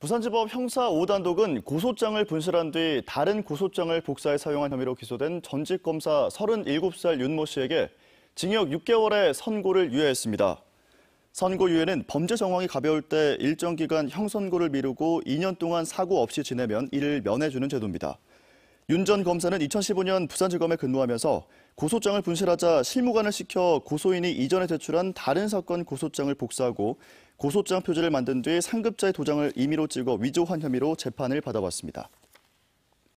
부산지법 형사 5단독은 고소장을 분실한 뒤 다른 고소장을 복사해 사용한 혐의로 기소된 전직 검사 37살 윤 모 씨에게 징역 6개월의 선고를 유예했습니다. 선고 유예는 범죄 정황이 가벼울 때 일정 기간 형선고를 미루고 2년 동안 사고 없이 지내면 이를 면해주는 제도입니다. 윤 전 검사는 2015년 부산지검에 근무하면서 고소장을 분실하자 실무관을 시켜 고소인이 이전에 제출한 다른 사건 고소장을 복사하고 고소장 표지를 만든 뒤 상급자의 도장을 임의로 찍어 위조한 혐의로 재판을 받아왔습니다.